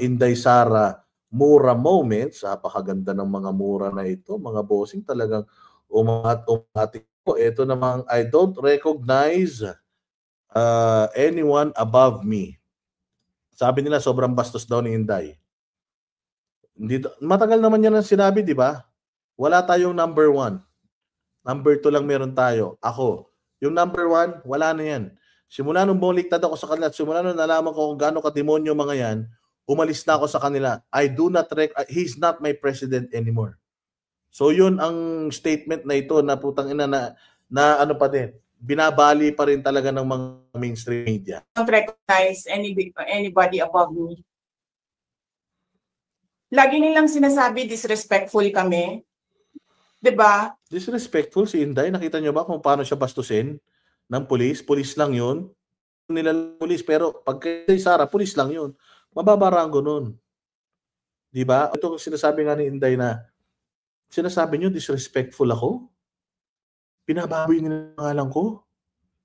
Inday Sara Mura Moments. Napakaganda ng mga mura na ito. Mga bossing talagang umat umati ko. Ito namang I don't recognize uh, anyone above me. Sabi nila sobrang bastos daw ni Inday. Hindi, matagal naman yan ang sinabi, di ba? Wala tayong number one. Number two lang meron tayo. Ako. Yung number one, wala na yan. Simula nung bumaliktad ako sa kanila at simula nung nalaman ko kung gaano kademonyo mga yan, umalis na ako sa kanila. I do not rec- uh, he's not my president anymore. So yun ang statement na ito na putang ina na na ano pa din binabali pa rin talaga ng mga mainstream media. I don't recognize anybody, anybody above me. Lagi nilang sinasabi disrespectful kami. 'Di ba? Disrespectful si Inday. Nakita niyo ba kung paano siya bastusin ng pulis? Pulis lang 'yun. Nila pulis pero pag kay Sara, pulis lang 'yun. Mababaranggo nun. Di ba? Ito sinasabi nga ni Inday na, sinasabi niyo disrespectful ako? Pinababoy nila ang pangalan ko?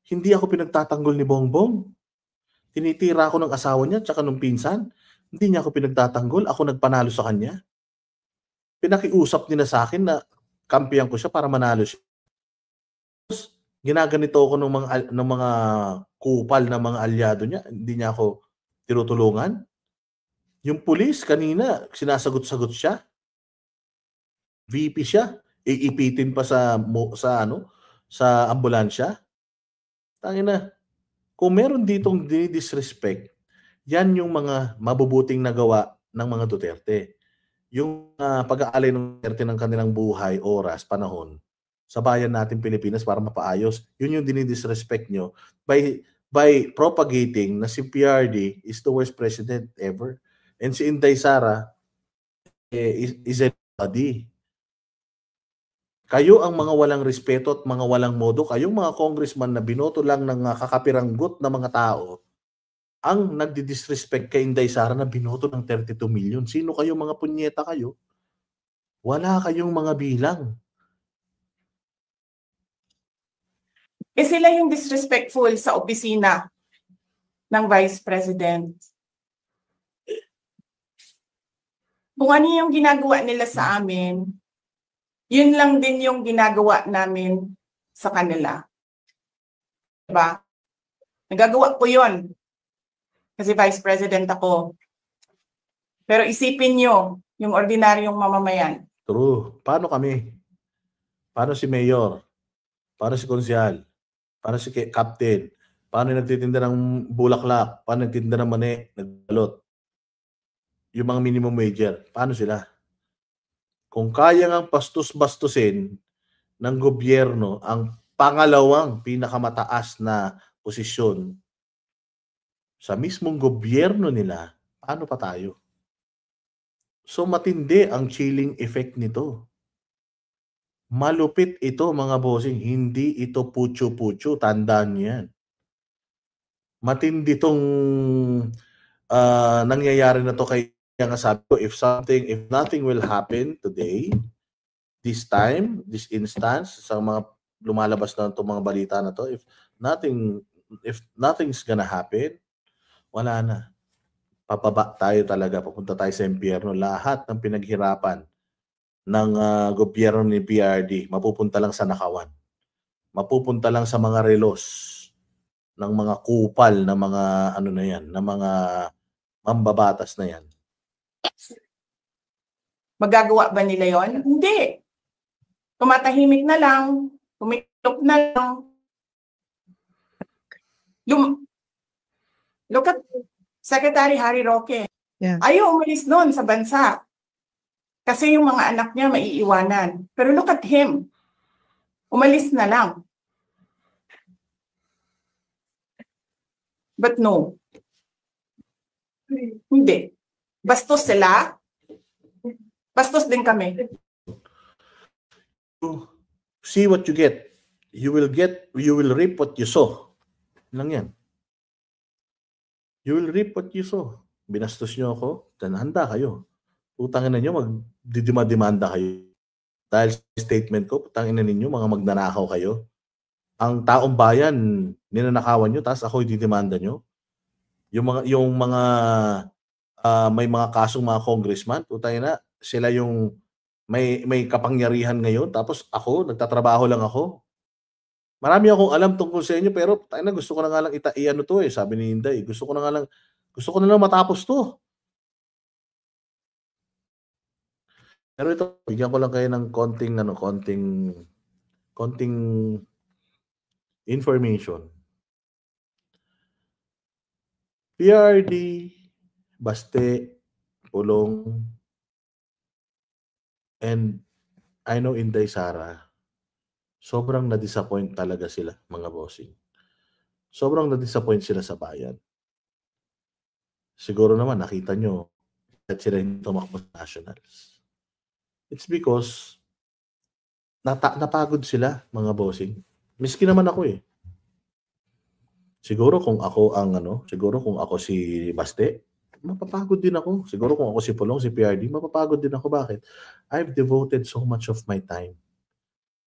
Hindi ako pinagtatanggol ni Bongbong? Tinitira ako ng asawa niya tsaka ng pinsan? Hindi niya ako pinagtatanggol, ako nagpanalo sa kanya? Pinakiusap nila sa akin na kampiyan ko siya para manalo siya. Tapos, ginaganito ako ng mga, ng mga kupal na mga alyado niya. Hindi niya ako tinutulungan. Yung police kanina, sinasagot-sagot siya. VP siya, iipitin pa sa sa ano, sa ambulansya. Tangin na. Kung meron ditong disrespect, yan yung mga mabubuting nagawa ng mga Duterte. Yung uh, pag-aalay ng Duterte ng kanilang buhay, oras, panahon sa bayan natin Pilipinas para mapaayos. Yun yung dinidisrespect nyo by by propagating na si PRD is the worst president ever. And si Inday Sara eh, is, is a body. Kayo ang mga walang respeto at mga walang modo, kayong mga congressman na binoto lang ng kakapiranggot na mga tao, ang nagdi-disrespect kay Inday Sara na binoto ng 32 million. Sino kayo mga punyeta kayo? Wala kayong mga bilang. Eh sila yung disrespectful sa opisina ng Vice President. kung ano yung ginagawa nila sa amin, yun lang din yung ginagawa namin sa kanila. Diba? Nagagawa ko yun. Kasi Vice President ako. Pero isipin nyo, yung ordinaryong mamamayan. True. Paano kami? Paano si Mayor? Paano si Konsyal? Paano si Captain? Paano nagtitinda ng bulaklak? Paano nagtitinda ng mani? Nagbalot? yung mga minimum wager. Paano sila? Kung kaya ngang pastos-bastusin ng gobyerno ang pangalawang pinakamataas na posisyon sa mismong gobyerno nila, paano pa tayo? So matindi ang chilling effect nito. Malupit ito mga bossing, hindi ito pucho-pucho, tandaan niyo yan. Matindi tong uh, nangyayari na to kay kaya nga sabi ko, if something, if nothing will happen today, this time, this instance, sa mga lumalabas na itong mga balita na to, if nothing, if nothing's gonna happen, wala na. Papaba tayo talaga, papunta tayo sa impyerno. Lahat ng pinaghirapan ng uh, gobyerno ni PRD, mapupunta lang sa nakawan. Mapupunta lang sa mga relos ng mga kupal, ng mga ano na yan, ng mga mambabatas na yan Magagawa ba nila yon? Hindi. Tumatahimik na lang, tumiklop na lang. Lum Look at Secretary Harry Roque. Yeah. Ayaw umalis noon sa bansa. Kasi yung mga anak niya maiiwanan. Pero look at him. Umalis na lang. But no. Hindi. Bastos sila? Bastos din kami. You see what you get. You will get, you will reap what you sow. Lang yan. You will reap what you sow. Binastos nyo ako, tanahanda kayo. Utangin na nyo, magdidimadimanda kayo. Dahil statement ko, utangin na ninyo, mga magnanakaw kayo. Ang taong bayan, ninanakawan nyo, tapos ako didimanda nyo. Yung mga, yung mga Ah, may mga kasong mga congressman, putay na, sila yung may may kapangyarihan ngayon tapos ako nagtatrabaho lang ako. Marami akong alam tungkol sa inyo pero tayo na gusto ko na nga lang ita iano to eh sabi ni Inday. Gusto ko na nga lang gusto ko na lang matapos to. Pero ito, bigyan ko lang kayo ng konting ano, konting konting information. PRD Baste, Pulong, and I know Inday Sara, sobrang na-disappoint talaga sila, mga bossing. Sobrang na-disappoint sila sa bayan. Siguro naman, nakita nyo, at sila yung tumakbo sa nationals. It's because nata- napagod sila, mga bossing. Miski naman ako eh. Siguro kung ako ang ano, siguro kung ako si Baste, mapapagod din ako. Siguro kung ako si Pulong, si PRD, mapapagod din ako. Bakit? I've devoted so much of my time.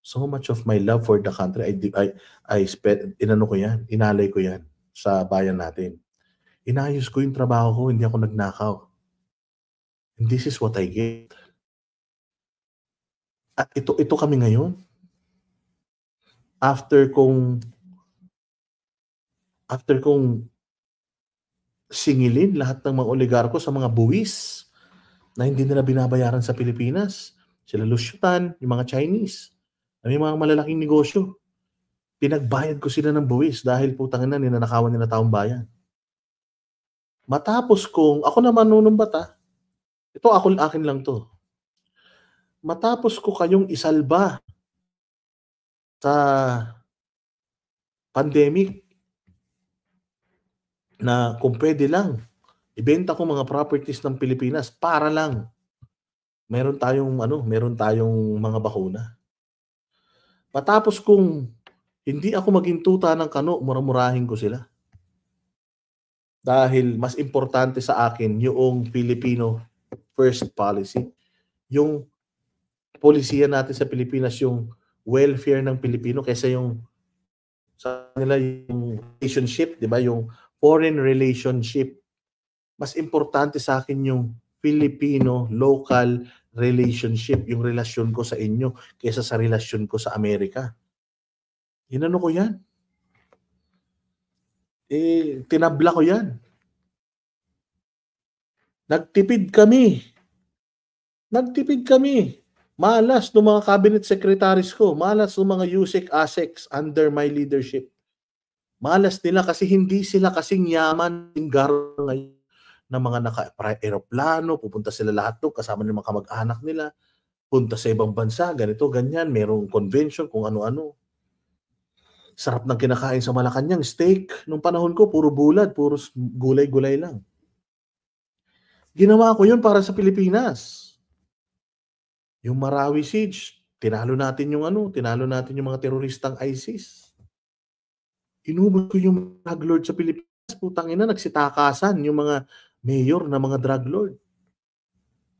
So much of my love for the country. I, I, I spent, inano ko yan, inalay ko yan sa bayan natin. Inayos ko yung trabaho ko, hindi ako nagnakaw. And this is what I get. At ah, ito, ito kami ngayon. After kong after kong singilin lahat ng mga oligarko sa mga buwis na hindi nila binabayaran sa Pilipinas. Sila Lusyutan, yung mga Chinese, may ano mga malalaking negosyo. Pinagbayad ko sila ng buwis dahil putang na ninanakawan nila taong bayan. Matapos kong, ako naman nunumbata, ah. ito ako akin lang to. Matapos ko kayong isalba sa pandemic, na kung pwede lang, ibenta ko mga properties ng Pilipinas para lang meron tayong ano, meron tayong mga bakuna. Patapos kung hindi ako maging tuta ng kano, muramurahin ko sila. Dahil mas importante sa akin yung Filipino first policy. Yung polisiya natin sa Pilipinas, yung welfare ng Pilipino kaysa yung sa nila yung relationship, di ba? Yung foreign relationship. Mas importante sa akin yung Filipino local relationship, yung relasyon ko sa inyo kaysa sa relasyon ko sa Amerika. Inano ko yan? Eh, tinabla ko yan. Nagtipid kami. Nagtipid kami. Malas ng mga cabinet secretaries ko. Malas ng mga USEC, ASEX under my leadership. Malas nila kasi hindi sila kasing yaman ng garo ngayon ng mga naka-aeroplano, pupunta sila lahat doon, kasama ng mga kamag-anak nila, punta sa ibang bansa, ganito, ganyan, merong convention, kung ano-ano. Sarap ng kinakain sa Malacanang, steak. Nung panahon ko, puro bulad, puro gulay-gulay lang. Ginawa ko yun para sa Pilipinas. Yung Marawi Siege, tinalo natin yung ano, tinalo natin yung mga teroristang ISIS inubos ko yung drug lord sa Pilipinas. Putang ina, nagsitakasan yung mga mayor na mga drug lord.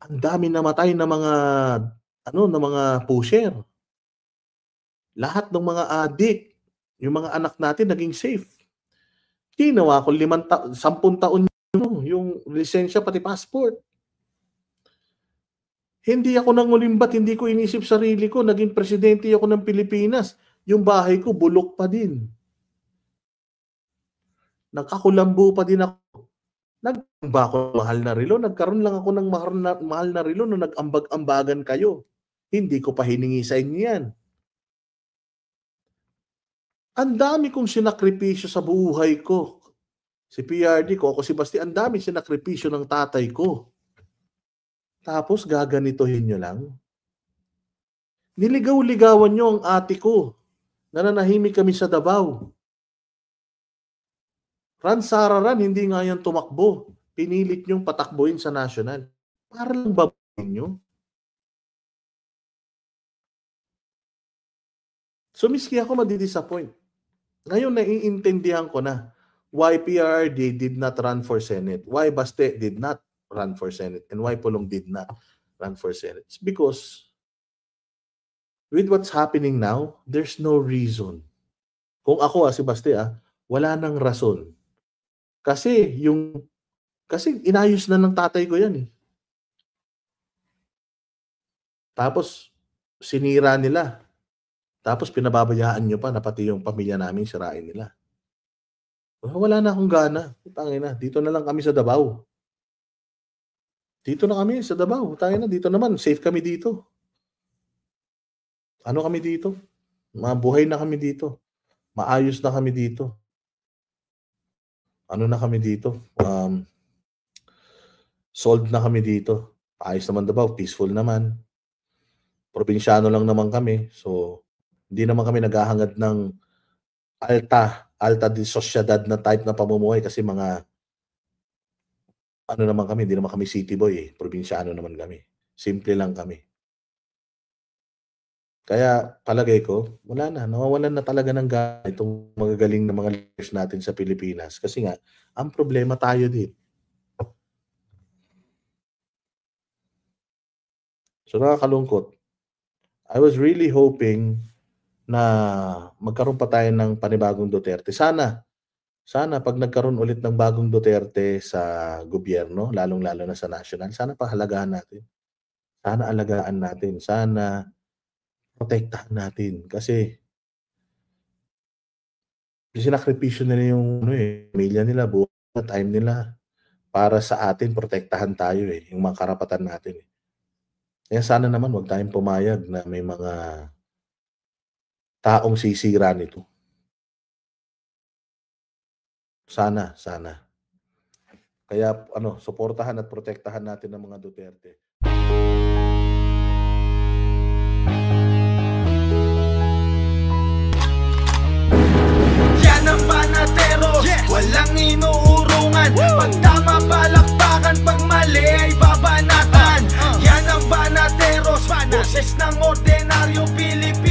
Ang dami namatay na mga ano na mga pusher. Lahat ng mga adik, yung mga anak natin naging safe. Kinawa ko limang ta- sampung taon yung, yung lisensya pati passport. Hindi ako nangulimbat, hindi ko inisip sarili ko. Naging presidente ako ng Pilipinas. Yung bahay ko, bulok pa din nakakulambo pa din ako. Nagamba ako mahal na rilo. Nagkaroon lang ako ng mahal na, mahal na rilo nung nagambag ambagan kayo. Hindi ko pa hiningi sa inyo yan. Ang dami kong sinakripisyo sa buhay ko. Si PRD ko, ako si Basti, ang dami sinakripisyo ng tatay ko. Tapos gaganitohin nyo lang. Niligaw-ligawan nyo ang ate ko. Nananahimik kami sa Davao. Ran Sararan, hindi nga yan tumakbo. Pinilit niyong patakboin sa national. Para lang babayin niyo. So miski ako madidisappoint. Ngayon naiintindihan ko na why PRRD did not run for Senate, why Baste did not run for Senate, and why Pulong did not run for Senate. It's because with what's happening now, there's no reason. Kung ako ah, si Baste ah, wala nang rason kasi yung kasi inayos na ng tatay ko 'yan eh. Tapos sinira nila. Tapos pinababayaan nyo pa na pati yung pamilya namin sirain nila. Wala na akong gana. Tangin na. Dito na lang kami sa Davao. Dito na kami sa Davao. Tangin na. Dito naman. Safe kami dito. Ano kami dito? Mabuhay na kami dito. Maayos na kami dito ano na kami dito? Um, sold na kami dito. Ayos naman daw, peaceful naman. Probinsyano lang naman kami. So, hindi naman kami naghahangad ng alta, alta de sociedad na type na pamumuhay kasi mga ano naman kami, hindi naman kami city boy eh. Probinsyano naman kami. Simple lang kami. Kaya palagay ko, wala na. Nawawalan na talaga ng gana itong mga galing na mga leaders natin sa Pilipinas. Kasi nga, ang problema tayo din. So nakakalungkot. I was really hoping na magkaroon pa tayo ng panibagong Duterte. Sana, sana pag nagkaroon ulit ng bagong Duterte sa gobyerno, lalong-lalo na sa national, sana pahalagaan natin. Sana alagaan natin. Sana protektahan natin kasi sinakripisyo nila yung ano eh, milya nila, buhay na time nila para sa atin, protektahan tayo eh, yung mga karapatan natin eh. Kaya sana naman wag tayong pumayag na may mga taong sisira nito. Sana, sana. Kaya ano, suportahan at protektahan natin ang mga Duterte. boses ng ordinaryong Pilipino